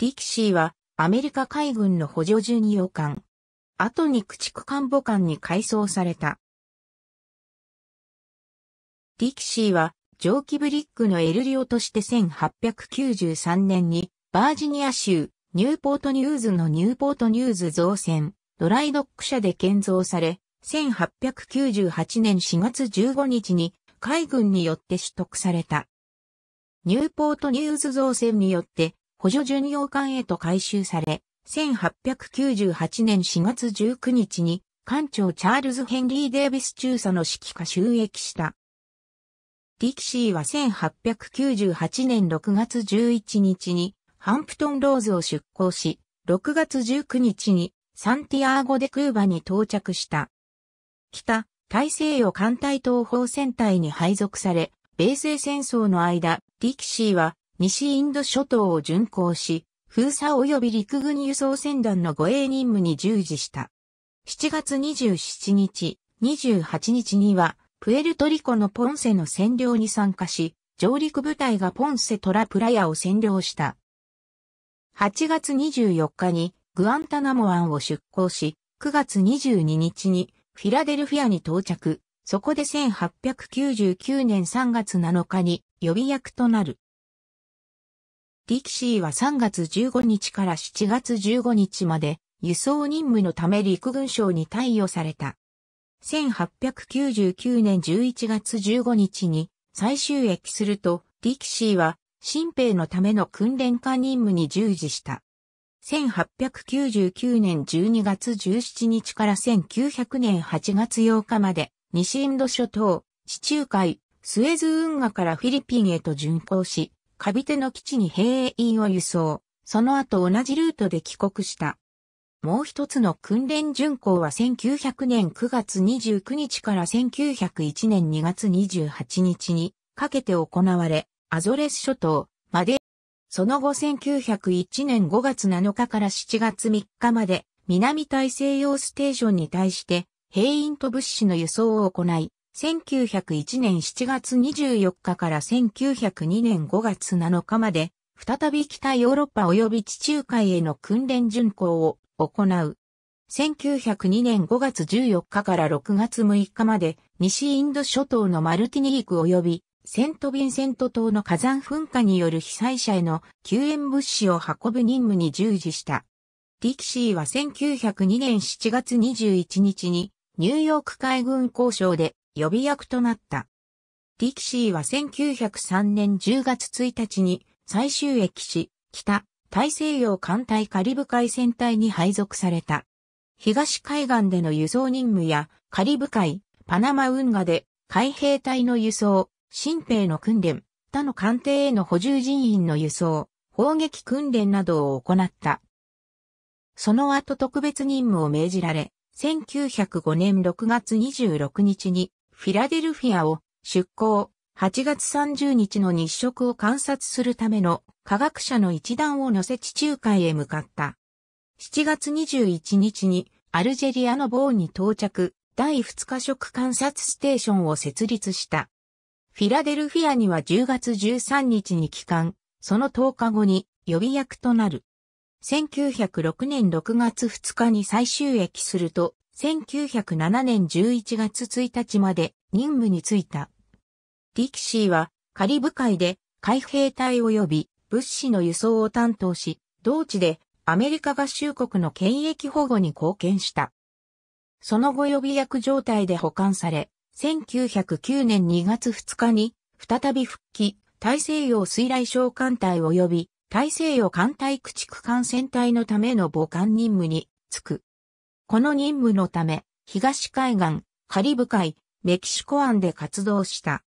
ディキシーはアメリカ海軍の補助巡洋艦。後に駆逐艦母艦に改装された。ディキシーは蒸気ブリックのエルリオとして1893年にバージニア州ニューポートニューズのニューポートニューズ造船ドライドック社で建造され1898年4月15日に海軍によって取得された。ニューポートニューズ造船によって補助巡洋艦へと改修され、1898年4月19日に艦長チャールズ・ヘンリー・デービス中佐の指揮下収益した。ディキシーは1898年6月11日にハンプトンローズを出港し、6月19日にサンティアーゴデ・クーバに到着した。北、大西洋艦隊東方戦隊に配属され、米西戦争の間、ディキシーは西インド諸島を巡航し、封鎖及び陸軍輸送船団の護衛任務に従事した。7月27日、28日には、プエルトリコのポンセの占領に参加し、上陸部隊がポンセトラプラヤを占領した。8月24日にグアンタナモ湾を出港し、9月22日にフィラデルフィアに到着、そこで1899年3月7日に予備役となる。ディキシーは3月15日から7月15日まで輸送任務のため陸軍省に貸与された。1899年11月15日に最終駅。すると、ディキシーは新兵のための訓練課任務に従事した。1899年12月17日から1900年8月8日まで、西インド諸島、地中海、スエズ運河からフィリピンへと巡航し、カビテの基地に兵員を輸送、その後同じルートで帰国した。もう一つの訓練巡航は1900年9月29日から1901年2月28日にかけて行われ、アゾレス諸島まで、その後1901年5月7日から7月3日まで南大西洋ステーションに対して兵員と物資の輸送を行い、1901年7月24日から1902年5月7日まで、再び北ヨーロッパ及び地中海への訓練巡行を行う。1902年5月14日から6月6日まで、西インド諸島のマルティニーク及び、セントビンセント島の火山噴火による被災者への救援物資を運ぶ任務に従事した。ディキシーは1902年7月21日に、ニューヨーク海軍交渉で予備役となった。ディキシーは1903年10月1日に最終駅し、北、大西洋艦隊カリブ海戦隊に配属された。東海岸での輸送任務や、カリブ海、パナマ運河で、海兵隊の輸送、新兵の訓練、他の艦艇への補充人員の輸送、砲撃訓練などを行った。その後特別任務を命じられ、1905年6月26日にフィラデルフィアを出港、8月30日の日食を観察するための科学者の一団を乗せ地中海へ向かった。7月21日にアルジェリアのボーンに到着、第2日食観察ステーションを設立した。フィラデルフィアには10月13日に帰還、その10日後に予備役となる。1906年6月2日に最終駅すると、1907年11月1日まで任務に就いた。ディキシーはカリブ海で海兵隊及び物資の輸送を担当し、同地でアメリカ合衆国の権益保護に貢献した。その後予備役状態で保管され、1909年2月2日に再び復帰、大西洋水雷小艦隊及び大西洋艦隊駆逐艦船隊のための母艦任務に就く。この任務のため、東海岸、カリブ海、メキシコ湾で活動した。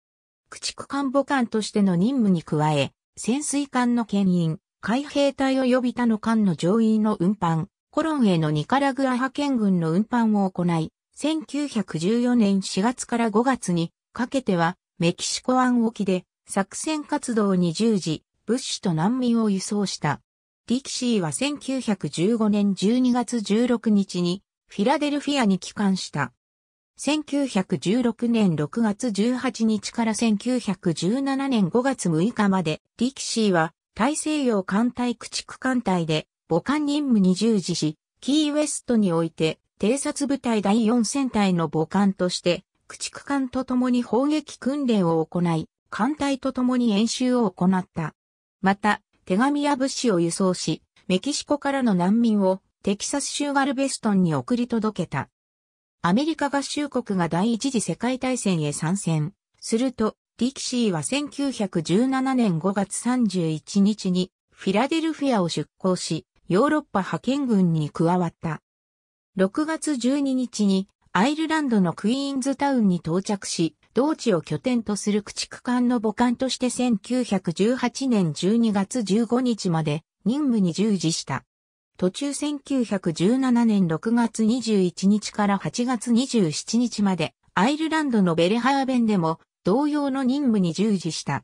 駆逐艦母艦としての任務に加え、潜水艦の牽引、海兵隊を呼び他の艦の乗員の運搬、コロンへのニカラグア派遣軍の運搬を行い、1914年4月から5月にかけてはメキシコ湾沖で作戦活動に従事、物資と難民を輸送した。ディキシーは1915年12月16日にフィラデルフィアに帰還した。1916年6月18日から1917年5月6日まで、ディキシーは大西洋艦隊駆逐艦隊で母艦任務に従事し、キーウエストにおいて偵察部隊第4戦隊の母艦として、駆逐艦と共に砲撃訓練を行い、艦隊と共に演習を行った。また、手紙や物資を輸送し、メキシコからの難民をテキサス州ガルベストンに送り届けた。アメリカ合衆国が第一次世界大戦へ参戦。すると、ディキシーは1917年5月31日にフィラデルフィアを出港し、ヨーロッパ派遣軍に加わった。6月12日にアイルランドのクイーンズタウンに到着し、同地を拠点とする駆逐艦の母艦として1918年12月15日まで任務に従事した。途中1917年6月21日から8月27日まで、アイルランドのベレハーベンでも同様の任務に従事した。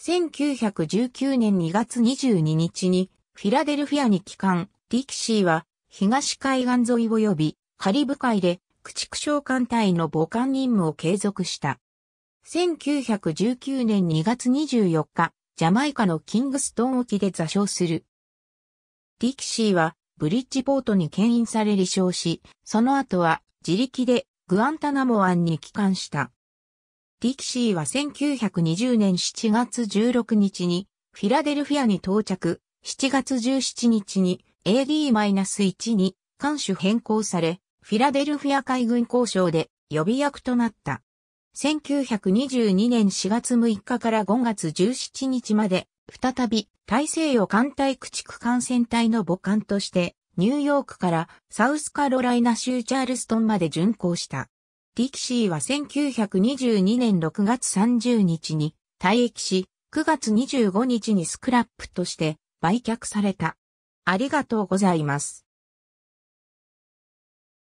1919年2月22日にフィラデルフィアに帰還、ディキシーは東海岸沿い及びカリブ海で駆逐召喚隊の母艦任務を継続した。1919年2月24日、ジャマイカのキングストン沖で座礁するディキシーはブリッジポートに牽引され離床し、その後は自力でグアンタナモ湾に帰還した。ディキシーは1920年7月16日にフィラデルフィアに到着、7月17日に AD-1 に艦首変更され、フィラデルフィア海軍交渉で予備役となった。1922年4月6日から5月17日まで再び大西洋艦隊駆逐艦船隊の母艦として、ニューヨークからサウスカロライナ州チャールストンまで巡航した。ディキシーは1922年6月30日に退役し、9月25日にスクラップとして売却された。ありがとうございます。